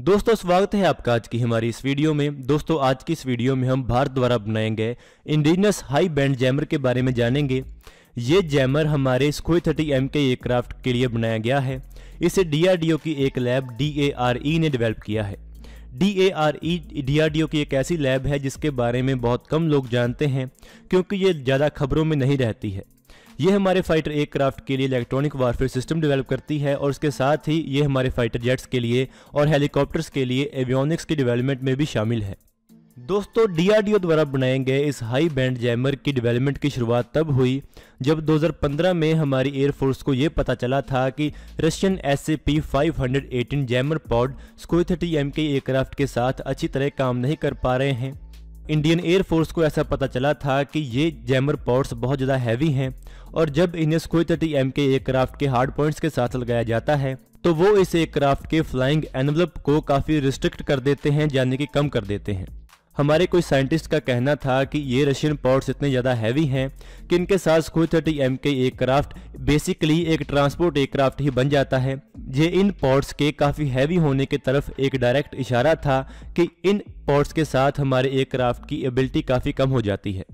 दोस्तों स्वागत है आपका आज की हमारी इस वीडियो में दोस्तों आज की इस वीडियो में हम भारत द्वारा बनाए गए इंडिजिनस हाई बैंड जैमर के बारे में जानेंगे ये जैमर हमारे स्कोई थर्टी एम के एयरक्राफ्ट के लिए बनाया गया है इसे डीआरडीओ की एक लैब डी e ने डेवलप किया है D A R E D R D O की एक ऐसी लैब है जिसके बारे में बहुत कम लोग जानते हैं क्योंकि ये ज़्यादा खबरों में नहीं रहती है ये हमारे फाइटर एयरक्राफ्ट के लिए इलेक्ट्रॉनिक वारफेयर सिस्टम डेवलप करती है और उसके साथ ही ये हमारे फाइटर जेट्स के लिए और हेलीकॉप्टर्स के लिए एवियोनिक्स की डेवलपमेंट में भी शामिल है दोस्तों डीआरडीओ द्वारा बनाए गए इस हाई बैंड जैमर की डेवलपमेंट की शुरुआत तब हुई जब 2015 में हमारी एयरफोर्स को यह पता चला था कि Russian S P five hundred eighteen jammer pod Sukhoi thirty M के एयरक्राफ्ट के साथ अच्छी तरह काम नहीं कर पा रहे हैं इंडियन एयरफोर्स को ऐसा पता चला था कि ये जैमर पॉड्स बहुत ज़्यादा हैवी हैं और जब इन्हें स्कोई थर्टी एम के एयरक्राफ्ट के हार्ड पॉइंट्स के साथ लगाया जाता है तो वो इस एयरक्राफ्ट के फ्लाइंग एनवलप को काफ़ी रिस्ट्रिक्ट कर देते हैं यानी कि कम कर देते हैं हमारे कोई साइंटिस्ट का कहना था कि ये रशियन पॉट्स इतने ज़्यादा हैवी हैं कि इनके साथ स्कूल थर्टी एम के एयरक्राफ्ट बेसिकली एक ट्रांसपोर्ट एयरक्राफ्ट ही बन जाता है ये इन पॉट्स के काफ़ी हैवी होने की तरफ एक डायरेक्ट इशारा था कि इन पॉट्स के साथ हमारे एयरक्राफ्ट की एबिलिटी काफ़ी कम हो जाती है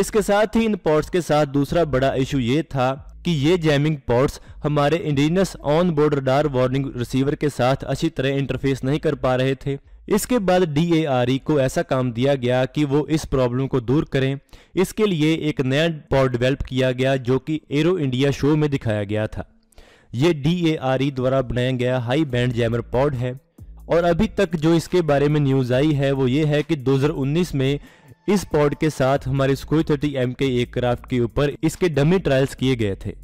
इसके साथ ही इन पॉट्स के साथ दूसरा बड़ा इशू ये था कि ये जैमिंग पॉड्स हमारे indigenous on board radar warning receiver के साथ अच्छी तरह इंटरफेस नहीं कर पा रहे थे इसके बाद डी e को ऐसा काम दिया गया कि वो इस प्रॉब्लम को दूर करें इसके लिए एक नया पॉड डेवलप किया गया जो कि एरो इंडिया शो में दिखाया गया था ये डी e द्वारा बनाया गया हाई बैंड जैमर पॉड है और अभी तक जो इसके बारे में न्यूज़ आई है वो ये है कि 2019 में इस पॉड के साथ हमारे स्कूल थर्टी एम के एयरक्राफ्ट के ऊपर इसके डमी ट्रायल्स किए गए थे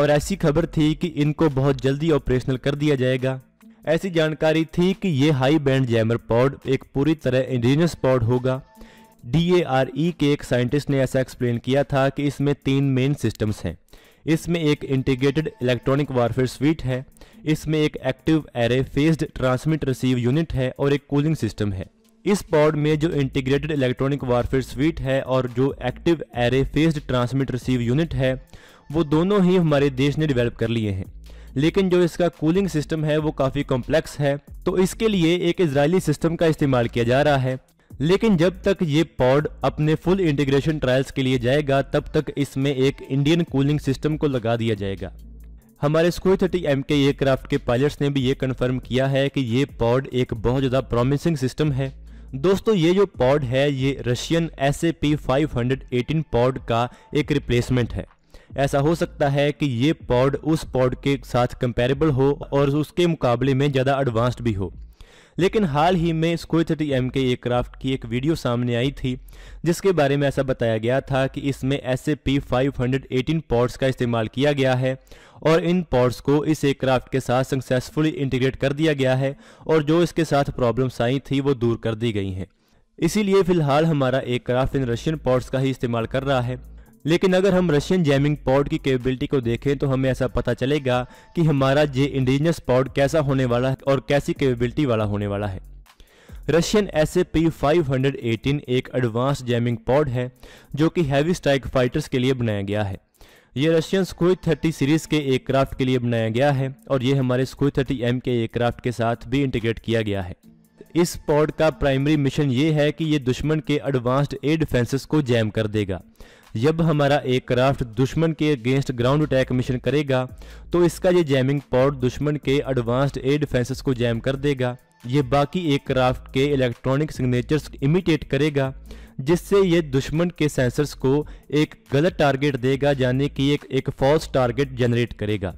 और ऐसी खबर थी कि इनको बहुत जल्दी ऑपरेशनल कर दिया जाएगा ऐसी जानकारी थी कि ये हाई बैंड जैमर पॉड एक पूरी तरह इंडिजिनस पॉड होगा डी ई e के एक साइंटिस्ट ने ऐसा एक्सप्लेन किया था कि इसमें तीन मेन सिस्टम्स हैं इसमें एक इंटीग्रेटेड इलेक्ट्रॉनिक वारफेयर स्वीट है इसमें एक active array phased transmit receive unit है और एक कूलिंग सिस्टम है इस पॉड में जो इंटीग्रेटेड इलेक्ट्रॉनिक वारफेयर स्वीट है और जो active array phased transmit receive unit है वो दोनों ही हमारे देश ने डेवलप कर लिए हैं लेकिन जो इसका कूलिंग सिस्टम है वो काफ़ी कॉम्प्लेक्स है तो इसके लिए एक इसराइली सिस्टम का इस्तेमाल किया जा रहा है लेकिन जब तक ये पॉड अपने फुल इंटीग्रेशन ट्रायल्स के लिए जाएगा तब तक इसमें एक इंडियन कूलिंग सिस्टम को लगा दिया जाएगा हमारे स्कूल थर्टी एम के एयरक्राफ्ट के पायलट्स ने भी ये कंफर्म किया है कि ये पॉड एक बहुत ज़्यादा प्रॉमिसिंग सिस्टम है दोस्तों ये जो पॉड है ये Russian S A P five pod का एक रिप्लेसमेंट है ऐसा हो सकता है कि ये पॉड उस पॉड के साथ कंपेरेबल हो और उसके मुकाबले में ज़्यादा एडवांस्ड भी हो लेकिन हाल ही में स्कोई थर्टी एम के एयरक्राफ्ट की एक वीडियो सामने आई थी जिसके बारे में ऐसा बताया गया था कि इसमें S A P five hundred eighteen pods का इस्तेमाल किया गया है और इन पॉड्स को इस एयरक्राफ्ट के साथ सक्सेसफुली इंटीग्रेट कर दिया गया है और जो इसके साथ प्रॉब्लम्स आई थी वो दूर कर दी गई हैं इसीलिए फिलहाल हमारा एयरक्राफ्ट इन रशियन पॉड्स का ही इस्तेमाल कर रहा है लेकिन अगर हम रशियन जैमिंग पॉड की कैपेबिलिटी को देखें तो हमें ऐसा पता चलेगा कि हमारा ये इंडिजिनस पॉड कैसा होने वाला है और कैसी कैपेबिलिटी वाला होने वाला है Russian S A P five hundred eighteen एक एडवांस जैमिंग पॉड है जो कि हैवी स्ट्राइक फाइटर्स के लिए बनाया गया है ये रशियन स्कोई थर्टी सीरीज़ के एयरक्राफ्ट के लिए बनाया गया है और ये हमारे स्कोई थर्टी एम के एयरक्राफ्ट के साथ भी इंटीग्रेट किया गया है इस पॉड का प्राइमरी मिशन ये है कि ये दुश्मन के एडवांस्ड एयर डिफेंसेस को जैम कर देगा जब हमारा एयरक्राफ्ट दुश्मन के अगेंस्ट ग्राउंड अटैक मिशन करेगा तो इसका ये जैमिंग पॉड दुश्मन के एडवांस्ड एयर डिफेंसेस को जैम कर देगा ये बाकी एयरक्राफ्ट के इलेक्ट्रॉनिक सिग्नेचर्स इमिटेट करेगा जिससे ये दुश्मन के सेंसर्स को एक गलत टारगेट देगा यानी कि एक एक फॉल्स टारगेट जनरेट करेगा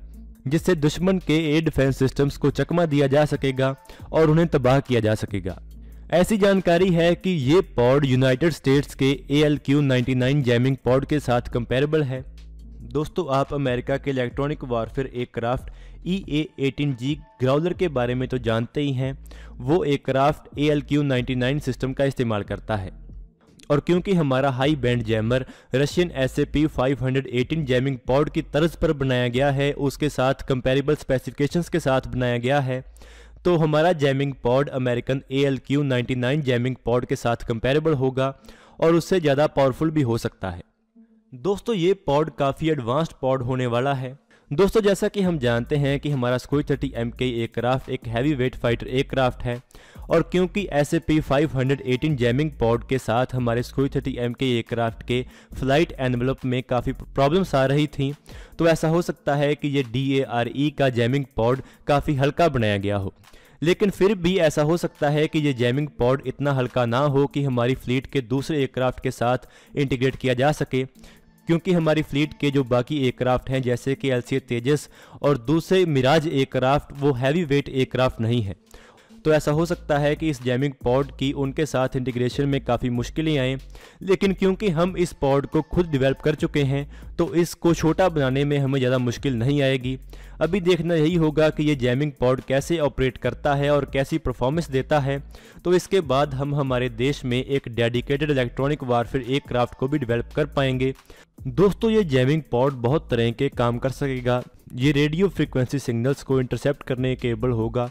जिससे दुश्मन के एयर डिफेंस सिस्टम्स को चकमा दिया जा सकेगा और उन्हें तबाह किया जा सकेगा ऐसी जानकारी है कि ये पॉड यूनाइटेड स्टेट्स के A L Q ninety nine jamming pod के साथ कंपेरेबल है दोस्तों आप अमेरिका के electronic warfare aircraft E A eighteen G Growler के बारे में तो जानते ही हैं वो aircraft A L Q ninety nine system का इस्तेमाल करता है और क्योंकि हमारा high band jammer Russian S A P five hundred eighteen jamming pod की तर्ज पर बनाया गया है उसके साथ कंपेरेबल स्पेसिफिकेशंस के साथ बनाया गया है तो हमारा jamming pod American A L Q ninety nine jamming pod के साथ कंपेरेबल होगा और उससे ज़्यादा पावरफुल भी हो सकता है दोस्तों ये पॉड काफ़ी एडवांस्ड पॉड होने वाला है दोस्तों जैसा कि हम जानते हैं कि हमारा स्कोई थर्टी एम के एयरक्राफ्ट एक हैवी वेट फाइटर एयरक्राफ्ट है और क्योंकि S A P five hundred eighteen jamming pod के साथ हमारे स्कोई थर्टी एम के एयरक्राफ्ट के फ्लाइट एनवलप में काफ़ी प्रॉब्लम्स आ रही थी तो ऐसा हो सकता है कि ये डी ए आर ई का जैमिंग पॉड काफ़ी हल्का बनाया गया हो लेकिन फिर भी ऐसा हो सकता है कि ये जैमिंग पॉड इतना हल्का ना हो कि हमारी फ्लीट के दूसरे एयरक्राफ्ट के साथ इंटीग्रेट किया जा सके क्योंकि हमारी फ्लीट के जो बाकी एयरक्राफ्ट हैं जैसे कि एलसीए तेजस और दूसरे मिराज एयरक्राफ्ट वो हैवी वेट एयरक्राफ्ट नहीं है तो ऐसा हो सकता है कि इस जैमिंग पॉड की उनके साथ इंटीग्रेशन में काफ़ी मुश्किलें आएँ लेकिन क्योंकि हम इस पॉड को खुद डिवेल्प कर चुके हैं तो इसको छोटा बनाने में हमें ज़्यादा मुश्किल नहीं आएगी अभी देखना यही होगा कि ये जैमिंग पॉड कैसे ऑपरेट करता है और कैसी परफॉर्मेंस देता है तो इसके बाद हम हमारे देश में एक डेडिकेटेड इलेक्ट्रॉनिक वारफेयर क्राफ्ट को भी डिवेल्प कर पाएंगे दोस्तों ये जैमिंग पॉड बहुत तरह के काम कर सकेगा ये रेडियो फ्रिक्वेंसी सिग्नल्स को इंटरसेप्ट करने केबल होगा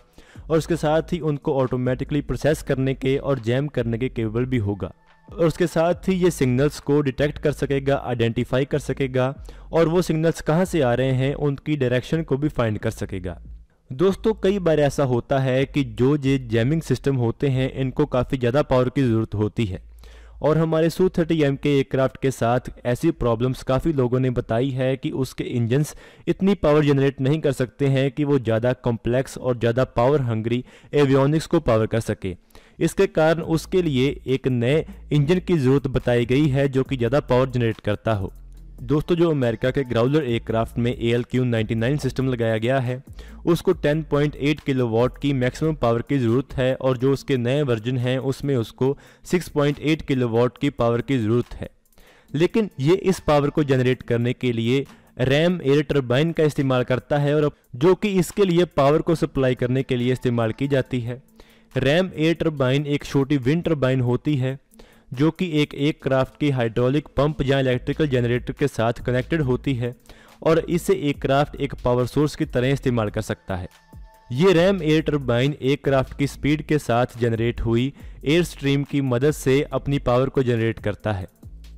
और उसके साथ ही उनको ऑटोमेटिकली प्रोसेस करने के और जैम करने के केबल भी होगा और उसके साथ ही ये सिग्नल्स को डिटेक्ट कर सकेगा आइडेंटिफाई कर सकेगा और वो सिग्नल्स कहाँ से आ रहे हैं उनकी डायरेक्शन को भी फाइंड कर सकेगा दोस्तों कई बार ऐसा होता है कि जो ये जैमिंग सिस्टम होते हैं इनको काफ़ी ज़्यादा पावर की ज़रूरत होती है और हमारे सू थर्टी एम के एयरक्राफ्ट के साथ ऐसी प्रॉब्लम्स काफ़ी लोगों ने बताई है कि उसके इंजन्स इतनी पावर जनरेट नहीं कर सकते हैं कि वो ज़्यादा कॉम्प्लेक्स और ज़्यादा पावर हंगरी एवियोनिक्स को पावर कर सके इसके कारण उसके लिए एक नए इंजन की ज़रूरत बताई गई है जो कि ज़्यादा पावर जनरेट करता हो दोस्तों जो अमेरिका के ग्राउलर एयरक्राफ्ट में A L Q ninety nine system लगाया गया है उसको 10.8 किलोवाट की मैक्सिमम पावर की ज़रूरत है और जो उसके नए वर्जन हैं उसमें उसको 6.8 किलोवाट की पावर की ज़रूरत है लेकिन ये इस पावर को जनरेट करने के लिए रैम एयर टर्बाइन का इस्तेमाल करता है और जो कि इसके लिए पावर को सप्लाई करने के लिए इस्तेमाल की जाती है रैम एयर टर्बाइन एक छोटी विंड टर्बाइन होती है जो कि एक एक क्राफ्ट की हाइड्रोलिक पंप या इलेक्ट्रिकल जनरेटर के साथ कनेक्टेड होती है और इसे एक क्राफ्ट एक पावर सोर्स की तरह इस्तेमाल कर सकता है ये ram air turbine aircraft की स्पीड के साथ जनरेट हुई एयर स्ट्रीम की मदद से अपनी पावर को जनरेट करता है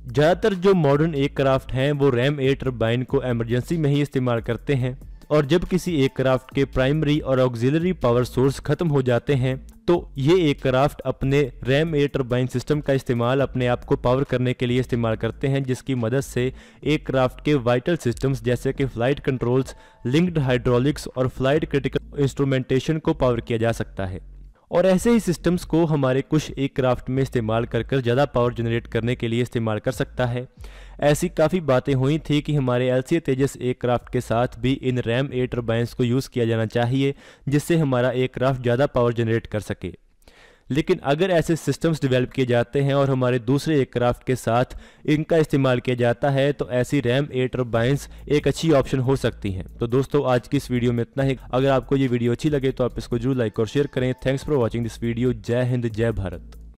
ज़्यादातर जो मॉडर्न एयर क्राफ्ट हैं वो रैम एयर टर्बाइन को एमरजेंसी में ही इस्तेमाल करते हैं और जब किसी एयर क्राफ्ट के प्राइमरी और ऑक्सिलरी पावर सोर्स खत्म हो जाते हैं तो ये एयरक्राफ्ट अपने रैम एयर टर्बाइन सिस्टम का इस्तेमाल अपने आप को पावर करने के लिए इस्तेमाल करते हैं जिसकी मदद से एयरक्राफ्ट के वाइटल सिस्टम्स जैसे कि फ्लाइट कंट्रोल्स लिंक्ड हाइड्रोलिक्स और फ्लाइट क्रिटिकल इंस्ट्रूमेंटेशन को पावर किया जा सकता है और ऐसे ही सिस्टम्स को हमारे कुछ एक क्राफ्ट में इस्तेमाल कर कर ज़्यादा पावर जनरेट करने के लिए इस्तेमाल कर सकता है ऐसी काफ़ी बातें हुई थी कि हमारे एल सी तेजस क्राफ्ट के साथ भी इन रैम ए टर्बाइंस को यूज़ किया जाना चाहिए जिससे हमारा क्राफ्ट ज़्यादा पावर जनरेट कर सके लेकिन अगर ऐसे सिस्टम्स डेवलप किए जाते हैं और हमारे दूसरे एयरक्राफ्ट के साथ इनका इस्तेमाल किया जाता है तो ऐसी रैम ए टर्बाइंस एक अच्छी ऑप्शन हो सकती हैं तो दोस्तों आज की इस वीडियो में इतना ही अगर आपको ये वीडियो अच्छी लगे तो आप इसको जरूर लाइक और शेयर करें thanks for watching this video जय हिंद जय भारत